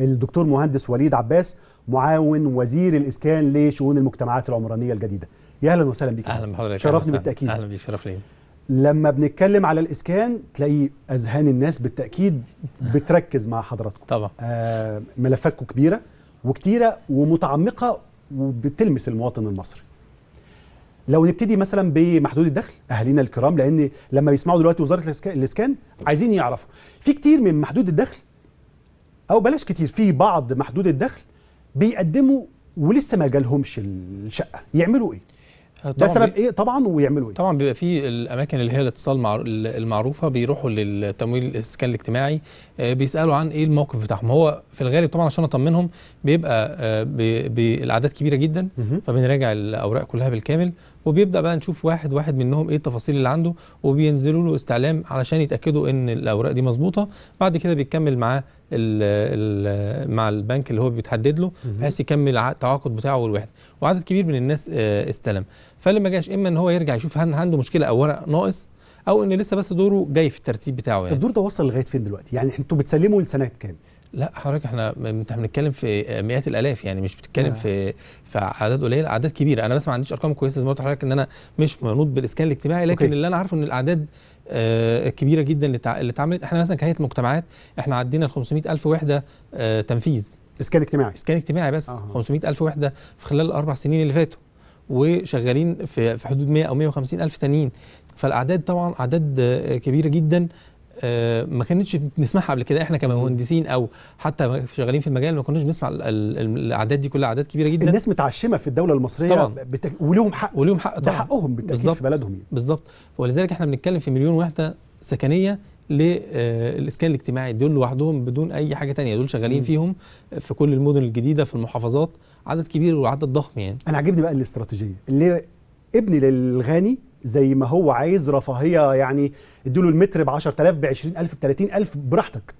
الدكتور مهندس وليد عباس معاون وزير الاسكان لشؤون المجتمعات العمرانيه الجديده يا اهلا وسهلا بك اهلا بحضرتك شرفني بالتاكيد اهلا بيك شرف لي لما بنتكلم على الاسكان تلاقي اذهان الناس بالتاكيد بتركز مع حضراتكم طبعا آه ملفاتكم كبيره وكتيره ومتعمقه وبتلمس المواطن المصري لو نبتدي مثلا بمحدود الدخل اهالينا الكرام لان لما بيسمعوا دلوقتي وزاره الاسكان عايزين يعرفوا في كتير من محدود الدخل او بلاش كتير في بعض محدود الدخل بيقدموا ولسه ما جالهمش الشقه يعملوا ايه آه، ده سبب ايه طبعا ويعملوا ايه طبعا بيبقى في الاماكن اللي هي الاتصال المعروفه بيروحوا للتمويل الاسكان الاجتماعي آه، بيسالوا عن ايه الموقف بتاعهم هو في الغالب طبعا عشان اطمنهم بيبقى آه، بالاعداد كبيره جدا فبنراجع الاوراق كلها بالكامل وبيبدا بقى نشوف واحد واحد منهم ايه التفاصيل اللي عنده وبينزلوا له استعلام علشان يتاكدوا ان الاوراق دي مظبوطه بعد كده بيكمل معاه الـ الـ مع البنك اللي هو بيتحدد له بحيث يكمل التعاقد بتاعه والوحده وعدد كبير من الناس آه، استلم فاللي ما جاش اما ان هو يرجع يشوف هل عنده مشكله او ورق ناقص او ان لسه بس دوره جاي في الترتيب بتاعه يعني الدور ده وصل لغايه فين دلوقتي يعني انتوا بتسلموا لسنه كام لا حضرتك احنا انت بنتكلم في مئات الالاف يعني مش بتتكلم آه. في في اعداد قليله اعداد كبيره انا بس ما عنديش ارقام كويسه زي ما قلت لحضرتك ان انا مش منوط بالاسكان الاجتماعي لكن أوكي. اللي انا عارفه ان الاعداد آه، كبيره جدا اللي اتعملت احنا مثلا كهيئه مجتمعات احنا عدينا ال 500000 وحده آه، تنفيذ اسكان اجتماعي اسكان اجتماعي بس آه. 500000 وحده في خلال الاربع سنين اللي فاتوا وشغالين في في حدود 100 او 150 الف تانيين فالاعداد طبعا اعداد كبيره جدا آه، ما كانتش بنسمعها قبل كده احنا كمهندسين او حتى شغالين في المجال ما كناش بنسمع الاعداد دي كلها اعداد كبيره جدا الناس متعشمه في الدوله المصريه طبعا بتك... ولهم حق ولهم حق طبعا ده حقهم بالتاكيد في بلدهم يعني. بالظبط ولذلك احنا بنتكلم في مليون وحده سكنيه للاسكان آه، الاجتماعي دول لوحدهم بدون اي حاجه تانية دول شغالين م. فيهم في كل المدن الجديده في المحافظات عدد كبير وعدد ضخم يعني انا عاجبني بقى الاستراتيجيه اللي ابني للغاني زي ما هو عايز رفاهيه يعني اديله المتر ب 10000 ب 20000 ب 30000 براحتك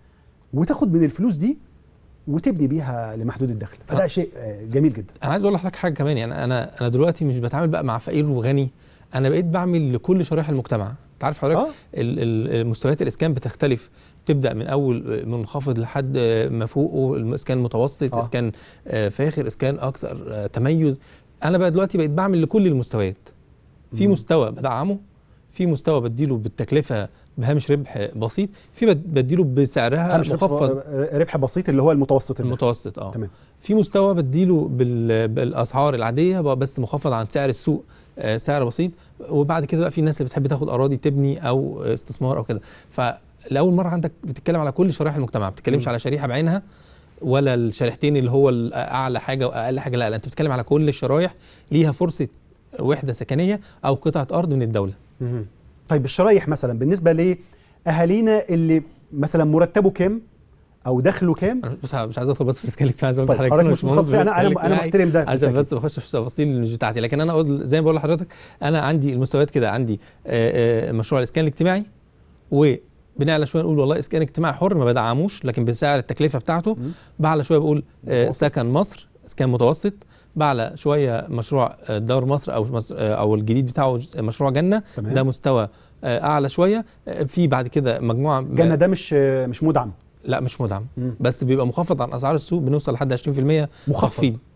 وتاخد من الفلوس دي وتبني بيها لمحدود الدخل فده شيء جميل جدا انا عايز اقول لحضرتك حاجه كمان يعني انا انا دلوقتي مش بتعامل بقى مع فقير وغني انا بقيت بعمل لكل شرائح المجتمع انت عارف حضرتك آه. مستويات الاسكان بتختلف بتبدا من اول منخفض لحد ما فوقه اسكان متوسط آه. اسكان آه، فاخر اسكان اكثر آه، تميز انا بقى دلوقتي بقيت بعمل لكل المستويات في مستوى بدعمه في مستوى بديله بالتكلفه بهامش ربح بسيط في بديله بسعرها مخفض آه، ربح بسيط اللي هو المتوسط المتوسط اه تمام في مستوى بديله بالاسعار العاديه بس مخفض عن سعر السوق آه، سعر بسيط وبعد كده بقى في ناس اللي بتحب تاخد اراضي تبني او استثمار او كده فلاول مره عندك بتتكلم على كل شرائح المجتمع ما بتتكلمش على شريحه بعينها ولا الشريحتين اللي هو اعلى حاجه واقل حاجه لا, لا انت بتتكلم على كل الشرايح ليها فرصه وحده سكنيه او قطعه ارض من الدوله. طيب الشرايح مثلا بالنسبه لاهالينا اللي مثلا مرتبه كام او دخله كام بص مش عايز ادخل بس في الاسكال الاجتماعي طيب حضرتك مش مختص يعني، انا انا محترم ده عشان بس بخش في التفاصيل اللي مش بتاعتي لكن انا اقول زي ما بقول لحضرتك انا عندي المستويات كده عندي آه، آه، مشروع الاسكان الاجتماعي وبنعلى شويه نقول والله اسكان اجتماعي حر ما بدعموش لكن بسعر التكلفه بتاعته بعلى شويه بقول آه، سكن مصر اسكان متوسط بعلى شويه مشروع آه، دور مصر او مصر آه، او الجديد بتاعه مشروع جنه تمام. ده مستوى آه، اعلى شويه في بعد كده مجموعه جنه ده مش مش مدعم لا مش مدعم مم. بس بيبقى مخفض عن اسعار السوق بنوصل لحد 20% مخفض تخفيض